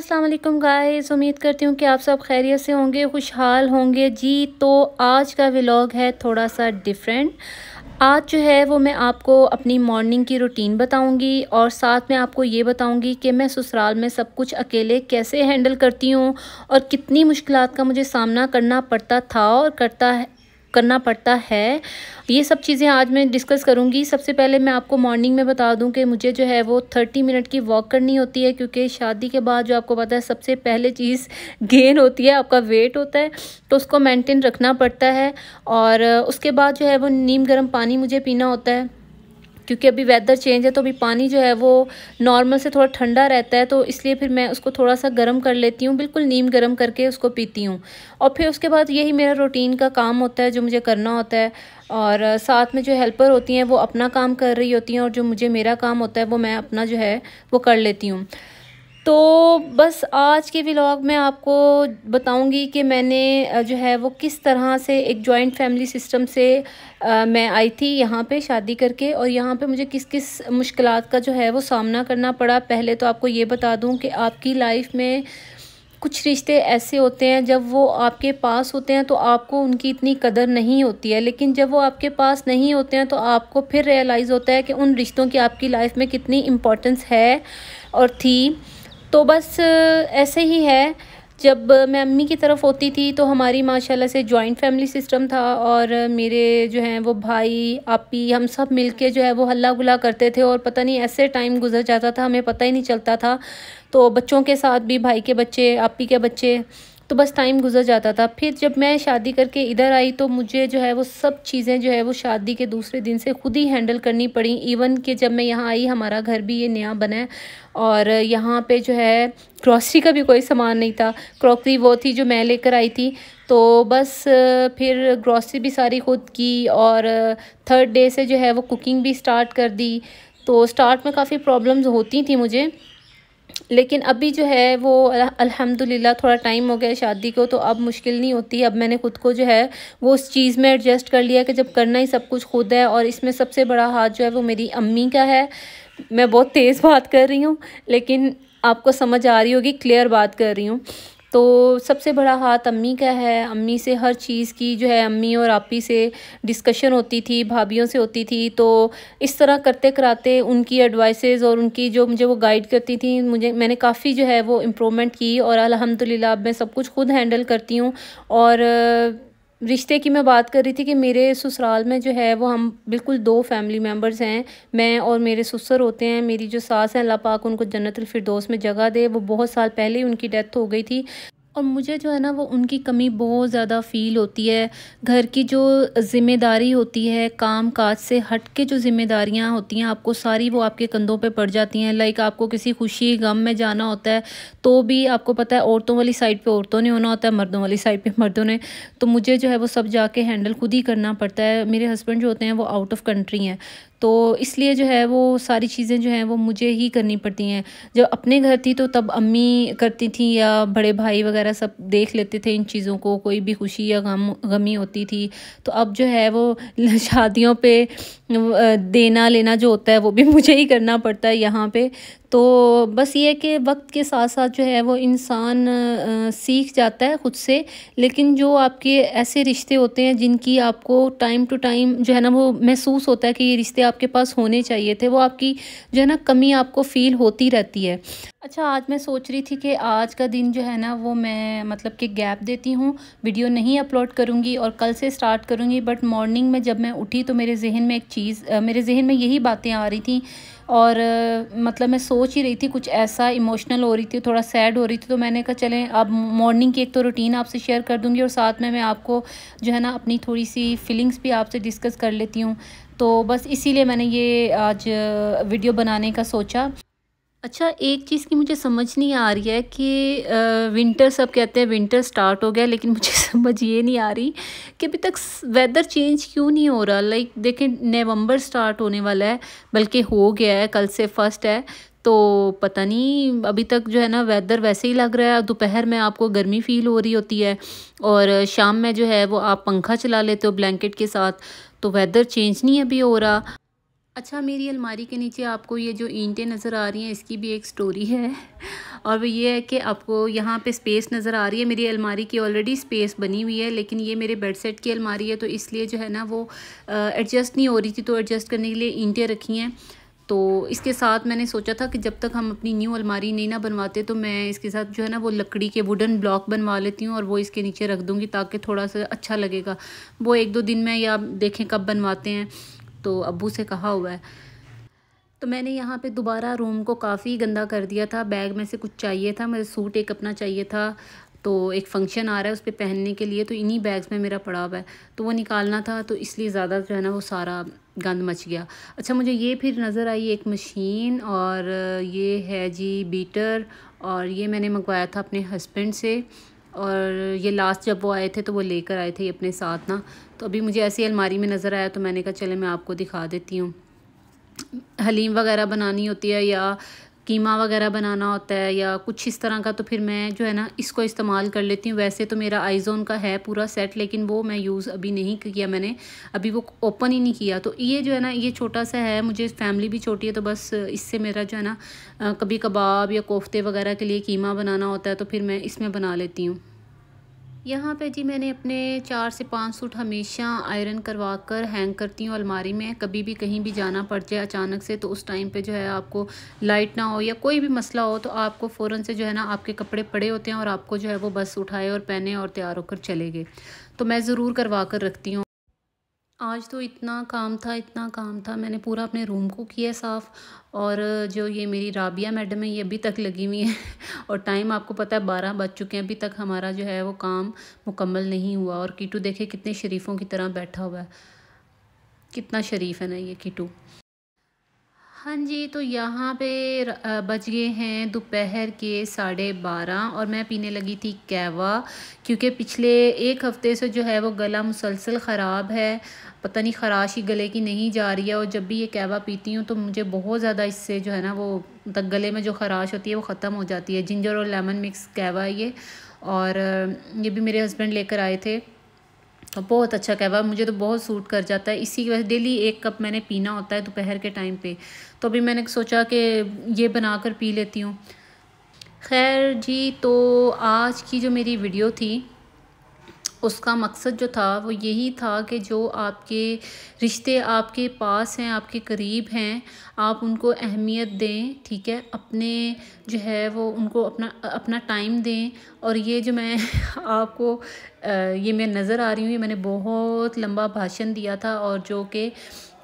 अस्सलाम वालेकुम गाइस उम्मीद करती हूँ कि आप सब खैरियत से होंगे खुशहाल होंगे जी तो आज का व्लॉग है थोड़ा सा डिफरेंट आज जो है वो मैं आपको अपनी मॉर्निंग की रूटीन बताऊंगी और साथ में आपको ये बताऊंगी कि मैं ससुराल में सब कुछ अकेले कैसे हैंडल करती हूँ और कितनी मुश्किल का मुझे सामना करना पड़ता था और करता करना पड़ता है ये सब चीज़ें आज मैं डिस्कस करूँगी सबसे पहले मैं आपको मॉर्निंग में बता दूँ कि मुझे जो है वो थर्टी मिनट की वॉक करनी होती है क्योंकि शादी के बाद जो आपको पता है सबसे पहले चीज़ गेन होती है आपका वेट होता है तो उसको मेंटेन रखना पड़ता है और उसके बाद जो है वो नीम गर्म पानी मुझे पीना होता है क्योंकि अभी वेदर चेंज है तो अभी पानी जो है वो नॉर्मल से थोड़ा ठंडा रहता है तो इसलिए फिर मैं उसको थोड़ा सा गर्म कर लेती हूँ बिल्कुल नीम गर्म करके उसको पीती हूँ और फिर उसके बाद यही मेरा रूटीन का काम होता है जो मुझे करना होता है और साथ में जो हेल्पर होती हैं वो अपना काम कर रही होती हैं और जो मुझे मेरा काम होता है वो मैं अपना जो है वो कर लेती हूँ तो बस आज के व्लॉग में आपको बताऊंगी कि मैंने जो है वो किस तरह से एक जॉइंट फैमिली सिस्टम से आ, मैं आई थी यहाँ पे शादी करके और यहाँ पे मुझे किस किस मुश्किल का जो है वो सामना करना पड़ा पहले तो आपको ये बता दूँ कि आपकी लाइफ में कुछ रिश्ते ऐसे होते हैं जब वो आपके पास होते हैं तो आपको उनकी इतनी कदर नहीं होती है लेकिन जब वो आपके पास नहीं होते हैं तो आपको फिर रियलाइज़ होता है कि उन रिश्तों की आपकी लाइफ में कितनी इम्पोर्टेंस है और थी तो बस ऐसे ही है जब मैं अम्मी की तरफ होती थी तो हमारी माशाल्लाह से जॉइंट फैमिली सिस्टम था और मेरे जो हैं वो भाई आपी हम सब मिलके जो है वो हल्ला गुला करते थे और पता नहीं ऐसे टाइम गुजर जाता था हमें पता ही नहीं चलता था तो बच्चों के साथ भी भाई के बच्चे आपी के बच्चे तो बस टाइम गुजर जाता था फिर जब मैं शादी करके इधर आई तो मुझे जो है वो सब चीज़ें जो है वो शादी के दूसरे दिन से खुद ही हैंडल करनी पड़ी इवन कि जब मैं यहाँ आई हमारा घर भी ये नया बना है और यहाँ पे जो है ग्रॉसरी का भी कोई सामान नहीं था क्रॉकरी वो थी जो मैं लेकर आई थी तो बस फिर ग्रॉसरी भी सारी खुद की और थर्ड डे से जो है वो कुकिंग भी स्टार्ट कर दी तो स्टार्ट में काफ़ी प्रॉब्लम्स होती थी मुझे लेकिन अभी जो है वो अल्हम्दुलिल्लाह थोड़ा टाइम हो गया शादी को तो अब मुश्किल नहीं होती अब मैंने खुद को जो है वो उस चीज़ में एडजस्ट कर लिया कि जब करना ही सब कुछ खुद है और इसमें सबसे बड़ा हाथ जो है वो मेरी अम्मी का है मैं बहुत तेज़ बात कर रही हूँ लेकिन आपको समझ आ रही होगी क्लियर बात कर रही हूँ तो सबसे बड़ा हाथ अम्मी का है अम्मी से हर चीज़ की जो है अम्मी और आपी से डिस्कशन होती थी भाभीियों से होती थी तो इस तरह करते कराते उनकी एडवाइसेस और उनकी जो मुझे वो गाइड करती थी मुझे मैंने काफ़ी जो है वो इम्प्रूवमेंट की और अलहमदिल्ला अब मैं सब कुछ खुद हैंडल करती हूँ और रिश्ते की मैं बात कर रही थी कि मेरे ससुराल में जो है वो हम बिल्कुल दो फैमिली मेम्बर्स हैं मैं और मेरे ससुर होते हैं मेरी जो सास हैं अल्लाह पाक उनको फिरदौस में जगह दे वो बहुत साल पहले ही उनकी डेथ हो गई थी और मुझे जो है ना वो उनकी कमी बहुत ज़्यादा फ़ील होती है घर की जो ज़िम्मेदारी होती है काम काज से हट के जो ज़िम्मेदारियाँ होती हैं आपको सारी वो आपके कंधों पे पड़ जाती हैं लाइक आपको किसी खुशी गम में जाना होता है तो भी आपको पता है औरतों वाली साइड पे औरतों ने होना होता है मर्दों वाली साइड पर मर्दों ने तो मुझे जो है वो सब जाके हैंडल खुद ही करना पड़ता है मेरे हस्बैंड जो होते हैं वो आउट ऑफ कंट्री हैं तो इसलिए जो है वो सारी चीज़ें जो हैं वो मुझे ही करनी पड़ती हैं जब अपने घर थी तो तब अम्मी करती थी या बड़े भाई वगैरह वगैरह सब देख लेते थे इन चीज़ों को कोई भी खुशी या गम गमी होती थी तो अब जो है वो शादियों पे देना लेना जो होता है वो भी मुझे ही करना पड़ता है यहाँ पे तो बस ये कि वक्त के साथ साथ जो है वो इंसान सीख जाता है ख़ुद से लेकिन जो आपके ऐसे रिश्ते होते हैं जिनकी आपको टाइम टू टाइम जो है ना वो महसूस होता है कि ये रिश्ते आपके पास होने चाहिए थे वो आपकी जो है ना कमी आपको फ़ील होती रहती है अच्छा आज मैं सोच रही थी कि आज का दिन जो है ना वो मैं मतलब कि गैप देती हूँ वीडियो नहीं अपलोड करूँगी और कल से स्टार्ट करूँगी बट मॉर्निंग में जब मैं उठी तो मेरे जहन में एक चीज़ मेरे जहन में यही बातें आ रही थी और मतलब मैं सोच ही रही थी कुछ ऐसा इमोशनल हो रही थी थोड़ा सैड हो रही थी तो मैंने कहा चलें अब मॉर्निंग की एक तो रूटीन आपसे शेयर कर दूंगी और साथ में मैं आपको जो है ना अपनी थोड़ी सी फीलिंग्स भी आपसे डिस्कस कर लेती हूँ तो बस इसीलिए मैंने ये आज वीडियो बनाने का सोचा अच्छा एक चीज़ की मुझे समझ नहीं आ रही है कि आ, विंटर सब कहते हैं विंटर स्टार्ट हो गया लेकिन मुझे समझ ये नहीं आ रही कि अभी तक वेदर चेंज क्यों नहीं हो रहा लाइक देखें नवंबर स्टार्ट होने वाला है बल्कि हो गया है कल से फर्स्ट है तो पता नहीं अभी तक जो है ना वेदर वैसे ही लग रहा है दोपहर में आपको गर्मी फील हो रही होती है और शाम में जो है वो आप पंखा चला लेते हो ब्लैंकेट के साथ तो वेदर चेंज नहीं अभी हो रहा अच्छा मेरी अलमारी के नीचे आपको ये जो ईंटें नज़र आ रही हैं इसकी भी एक स्टोरी है और वो ये है कि आपको यहाँ पे स्पेस नज़र आ रही है मेरी अलमारी की ऑलरेडी स्पेस बनी हुई है लेकिन ये मेरे बेड सेट की अलमारी है तो इसलिए जो है ना वो एडजस्ट नहीं हो रही थी तो एडजस्ट करने के लिए ईंटें रखी हैं तो इसके साथ मैंने सोचा था कि जब तक हम अपनी न्यू अलमारी नहीं ना बनवाते तो मैं इसके साथ जो है ना वो लकड़ी के वुडन ब्लॉक बनवा लेती हूँ और वो इसके नीचे रख दूँगी ताकि थोड़ा सा अच्छा लगेगा वो एक दो दिन में या देखें कब बनवाते हैं तो अबू से कहा हुआ है तो मैंने यहाँ पे दोबारा रूम को काफ़ी गंदा कर दिया था बैग में से कुछ चाहिए था मेरे सूट एक अपना चाहिए था तो एक फंक्शन आ रहा है उस पर पहनने के लिए तो इन्हीं बैग्स में मेरा पड़ा हुआ है तो वो निकालना था तो इसलिए ज़्यादा जो है ना वो सारा गंद मच गया अच्छा मुझे ये फिर नज़र आई एक मशीन और ये है जी बीटर और ये मैंने मंगवाया था अपने हस्बैंड से और ये लास्ट जब वो आए थे तो वो लेकर आए थे अपने साथ ना तो अभी मुझे ऐसी अलमारी में नज़र आया तो मैंने कहा चले मैं आपको दिखा देती हूँ हलीम वगैरह बनानी होती है या कीमा वगैरह बनाना होता है या कुछ इस तरह का तो फिर मैं जो है ना इसको इस्तेमाल कर लेती हूँ वैसे तो मेरा आइजोन का है पूरा सेट लेकिन वो मैं यूज़ अभी नहीं किया मैंने अभी वो ओपन ही नहीं किया तो ये जो है ना ये छोटा सा है मुझे फैमिली भी छोटी है तो बस इससे मेरा जो है ना कभी कबाब या कोफ्ते वगैरह के लिए कीमा बनाना होता है तो फिर मैं इसमें बना लेती हूँ यहाँ पे जी मैंने अपने चार से पाँच सूट हमेशा आयरन करवा कर हैंग करती हूँ अलमारी में कभी भी कहीं भी जाना पड़ जाए अचानक से तो उस टाइम पे जो है आपको लाइट ना हो या कोई भी मसला हो तो आपको फ़ौरन से जो है ना आपके कपड़े पड़े होते हैं और आपको जो है वो बस उठाए और पहने और तैयार होकर चले गए तो मैं ज़रूर करवा कर रखती हूँ आज तो इतना काम था इतना काम था मैंने पूरा अपने रूम को किया साफ़ और जो ये मेरी राबिया मैडम है ये अभी तक लगी हुई है और टाइम आपको पता है बारह बज चुके हैं अभी तक हमारा जो है वो काम मुकम्मल नहीं हुआ और कीटू देखे कितने शरीफों की तरह बैठा हुआ है कितना शरीफ है ना ये कीटू हाँ जी तो यहाँ पे बज गए हैं दोपहर के साढ़े बारह और मैं पीने लगी थी कैवा क्योंकि पिछले एक हफ़्ते से जो है वो गला मुसलसल ख़राब है पता नहीं खराश ही गले की नहीं जा रही है और जब भी ये कहवा पीती हूँ तो मुझे बहुत ज़्यादा इससे जो है ना वो तक मतलब गले में जो खराश होती है वो ख़त्म हो जाती है जिंजर और लेमन मिक्स कहवा ये और ये भी मेरे हस्बैंड लेकर आए थे तो बहुत अच्छा कहवा मुझे तो बहुत सूट कर जाता है इसी की वजह डेली एक कप मैंने पीना होता है दोपहर के टाइम पर तो अभी मैंने सोचा कि ये बना कर पी लेती हूँ खैर जी तो आज की जो मेरी वीडियो थी उसका मकसद जो था वो यही था कि जो आपके रिश्ते आपके पास हैं आपके करीब हैं आप उनको अहमियत दें ठीक है अपने जो है वो उनको अपना अपना टाइम दें और ये जो मैं आपको ये मैं नज़र आ रही हूँ ये मैंने बहुत लंबा भाषण दिया था और जो कि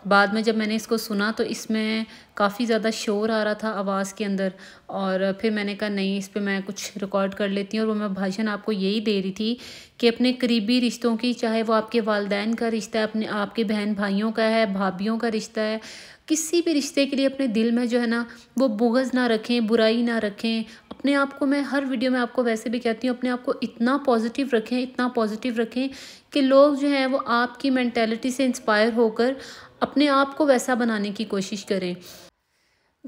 बाद में जब मैंने इसको सुना तो इसमें काफ़ी ज़्यादा शोर आ रहा था आवाज़ के अंदर और फिर मैंने कहा नहीं इस पर मैं कुछ रिकॉर्ड कर लेती हूँ और वो मैं भाषण आपको यही दे रही थी कि अपने करीबी रिश्तों की चाहे वो आपके वालदेन का रिश्ता है अपने आपके बहन भाइयों का है भाभीियों का रिश्ता है किसी भी रिश्ते के लिए अपने दिल में जो है ना वो बुगज़ ना रखें बुराई ना रखें अपने आप को मैं हर वीडियो में आपको वैसे भी कहती हूँ अपने आप को इतना पॉजिटिव रखें इतना पॉजिटिव रखें कि लोग जो हैं वो आपकी मैंटेलिटी से इंस्पायर होकर अपने आप को वैसा बनाने की कोशिश करें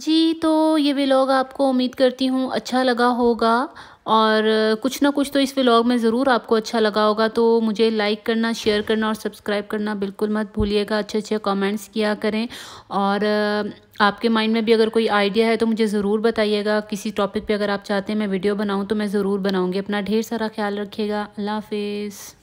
जी तो ये व्लॉग आपको उम्मीद करती हूँ अच्छा लगा होगा और कुछ ना कुछ तो इस व्लॉग में ज़रूर आपको अच्छा लगा होगा तो मुझे लाइक करना शेयर करना और सब्सक्राइब करना बिल्कुल मत भूलिएगा अच्छे अच्छे कमेंट्स किया करें और आपके माइंड में भी अगर कोई आइडिया है तो मुझे ज़रूर बताइएगा किसी टॉपिक पे अगर आप चाहते हैं मैं वीडियो बनाऊँ तो मैं ज़रूर बनाऊँगी अपना ढेर सारा ख्याल रखिएगा अल्लाह हाफिज़